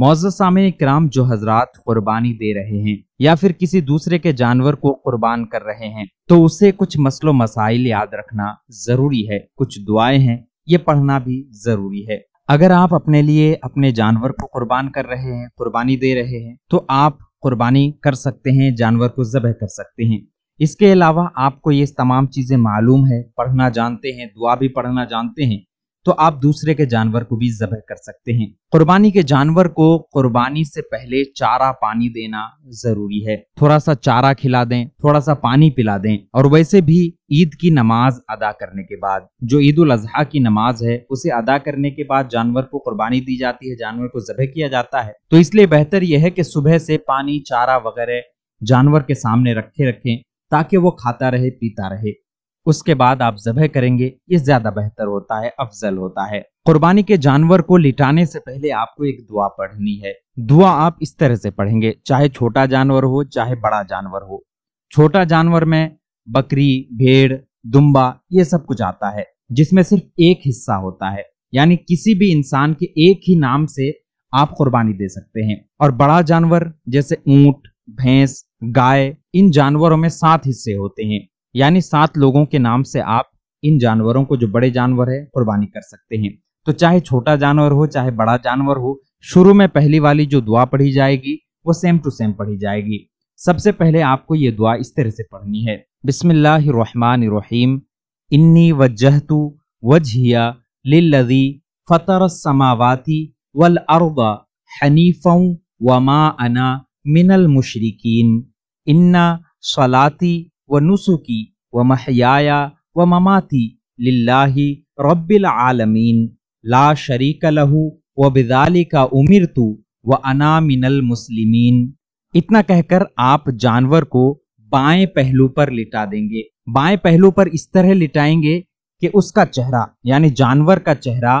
मौजा सामे कराम जो हजरात कुर्बानी दे रहे हैं या फिर किसी दूसरे के जानवर को कुर्बान कर रहे हैं तो उसे कुछ मसलो मसाइल याद रखना जरूरी है कुछ दुआएं हैं ये पढ़ना भी जरूरी है अगर आप अपने लिए अपने जानवर को कुर्बान कर रहे हैं कुर्बानी दे रहे हैं तो आप कुर्बानी कर सकते हैं जानवर को जबह कर सकते हैं इसके अलावा आपको ये तमाम चीज़ें मालूम है पढ़ना जानते हैं दुआ भी पढ़ना जानते हैं तो आप दूसरे के जानवर को भी जबह कर सकते हैं कुर्बानी के जानवर को कुर्बानी से पहले चारा पानी देना जरूरी है थोड़ा सा चारा खिला दें थोड़ा सा पानी पिला दें और वैसे भी ईद की नमाज अदा करने के बाद जो ईद उल अजहा की नमाज है उसे अदा करने के बाद जानवर को कुर्बानी दी जाती है जानवर को जबह किया जाता है तो इसलिए बेहतर यह है कि सुबह से पानी चारा वगैरह जानवर के सामने रखे रखें ताकि वो खाता रहे पीता रहे उसके बाद आप जबह करेंगे ये ज्यादा बेहतर होता है अफजल होता है कुर्बानी के जानवर को लिटाने से पहले आपको एक दुआ पढ़नी है दुआ आप इस तरह से पढ़ेंगे चाहे छोटा जानवर हो चाहे बड़ा जानवर हो छोटा जानवर में बकरी भेड़ दुम्बा ये सब कुछ आता है जिसमें सिर्फ एक हिस्सा होता है यानी किसी भी इंसान के एक ही नाम से आप कुर्बानी दे सकते हैं और बड़ा जानवर जैसे ऊंट भैंस गाय इन जानवरों में सात हिस्से होते हैं यानी सात लोगों के नाम से आप इन जानवरों को जो बड़े जानवर है कुर्बानी कर सकते हैं तो चाहे छोटा जानवर हो चाहे बड़ा जानवर हो शुरू में पहली वाली जो दुआ पढ़ी जाएगी वो सेम टू सेम पढ़ी जाएगी सबसे पहले आपको ये दुआ इस तरह से पढ़नी है बिस्मिल्लाहिर्रहमानिर्रहीम इन्नी वजहतु वजहिया लिल्लज़ी फतर समावाती वल अर्दा व वमा अना मिनल मुशरिकीन इन्ना सलाती व नुसुकी व महयाया व ममाती लिल्लाही रब्बिल आलमीन ला शरीक लहू व बिदाली का उमिर तू व अना मिनल मुस्लिमीन इतना कहकर आप जानवर को बाएं पहलू पर लिटा देंगे बाएं पहलू पर इस तरह लिटाएंगे कि उसका चेहरा यानी जानवर का चेहरा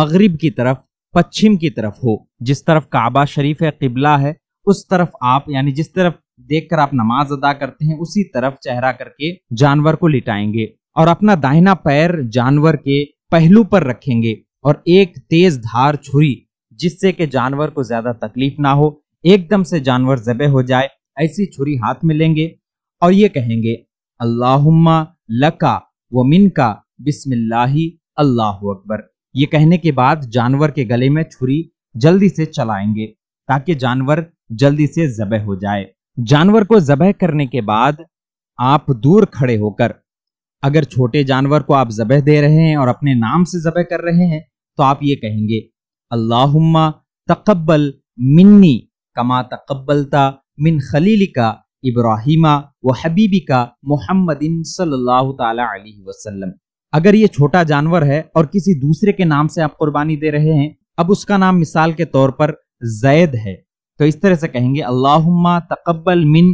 मगरिब की तरफ पश्चिम की तरफ हो जिस तरफ काबा शरीफ है किबला है उस तरफ आप यानी जिस तरफ देखकर आप नमाज अदा करते हैं उसी तरफ चेहरा करके जानवर को लिटाएंगे और अपना दाहिना पैर जानवर के पहलू पर रखेंगे और एक तेज धार छुरी जिससे कि जानवर को ज्यादा तकलीफ ना हो एकदम से जानवर जबे हो जाए ऐसी छुरी हाथ में लेंगे और ये कहेंगे अल्लाहुम्मा लका व मिनका बिस्मिल्लाही अल्लाह अकबर ये कहने के बाद जानवर के गले में छुरी जल्दी से चलाएंगे ताकि जानवर जल्दी से जबे हो जाए जानवर को जबह करने के बाद आप दूर खड़े होकर अगर छोटे जानवर को आप जबह दे रहे हैं और अपने नाम से जबह कर रहे हैं तो आप ये कहेंगे अल्लाहुम्मा तकबल मिन्नी कमा तकबलता मिन खलीलिका इब्राहिमा व हबीबिका मोहम्मदिन सल्लल्लाहु ताला अलैहि वसल्लम अगर ये छोटा जानवर है और किसी दूसरे के नाम से आप कुर्बानी दे रहे हैं अब उसका नाम मिसाल के तौर पर जैद है तो इस तरह से कहेंगे अल्लाहुम्मा तकबल मिन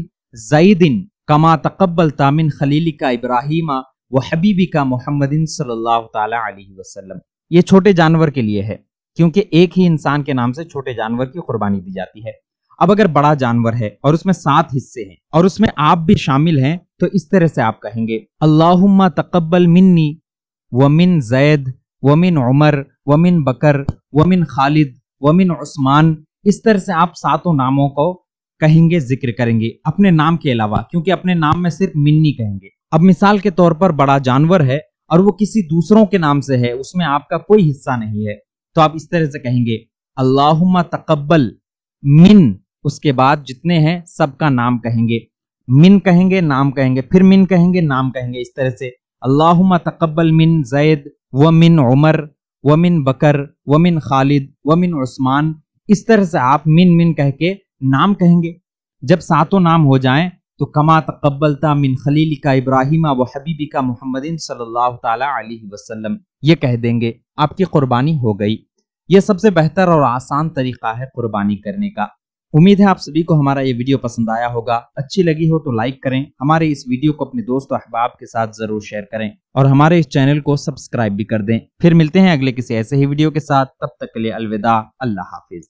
जईदिन कमा तकबल तामिन खलीली का इब्राहिमा व हबीबी का मोहम्मदिन वसल्लम ये छोटे जानवर के लिए है क्योंकि एक ही इंसान के नाम से छोटे जानवर की कुर्बानी दी जाती है अब अगर बड़ा जानवर है और उसमें सात हिस्से हैं और उसमें आप भी शामिल हैं तो इस तरह से आप कहेंगे अल्लाहुम्मा तकबल मिन्नी व मिन जैद व मिन उमर व मिन बकर व मिन खालिद व मिन उस्मान इस तरह से आप सातों नामों को कहेंगे जिक्र करेंगे अपने नाम के अलावा क्योंकि अपने नाम में सिर्फ मिन्नी कहेंगे अब मिसाल के तौर पर बड़ा जानवर है और वो किसी दूसरों के नाम से है उसमें आपका कोई हिस्सा नहीं है तो आप इस तरह से कहेंगे अल्लाहुम्मा तकबल मिन उसके बाद जितने हैं सबका नाम कहेंगे मिन कहेंगे नाम कहेंगे फिर मिन कहेंगे नाम कहेंगे इस तरह से अल्लाहुम्मा तकबल मिन जैद व मिन उमर व मिन बकर व मिन खालिद व मिन उस्मान इस तरह से आप मिन मिन कह के नाम कहेंगे जब सातों नाम हो जाएं तो कमा तकबलता मिन खलील का इब्राहिम व हबीबी का मोहम्मद सल्लल्लाहु अलैहि वसल्लम ये कह देंगे आपकी कुर्बानी हो गई ये सबसे बेहतर और आसान तरीका है कुर्बानी करने का उम्मीद है आप सभी को हमारा ये वीडियो पसंद आया होगा अच्छी लगी हो तो लाइक करें हमारे इस वीडियो को अपने दोस्त अहबाब के साथ जरूर शेयर करें और हमारे इस चैनल को सब्सक्राइब भी कर दें फिर मिलते हैं अगले किसी ऐसे ही वीडियो के साथ तब तक के लिए अलविदा अल्लाह हाफिज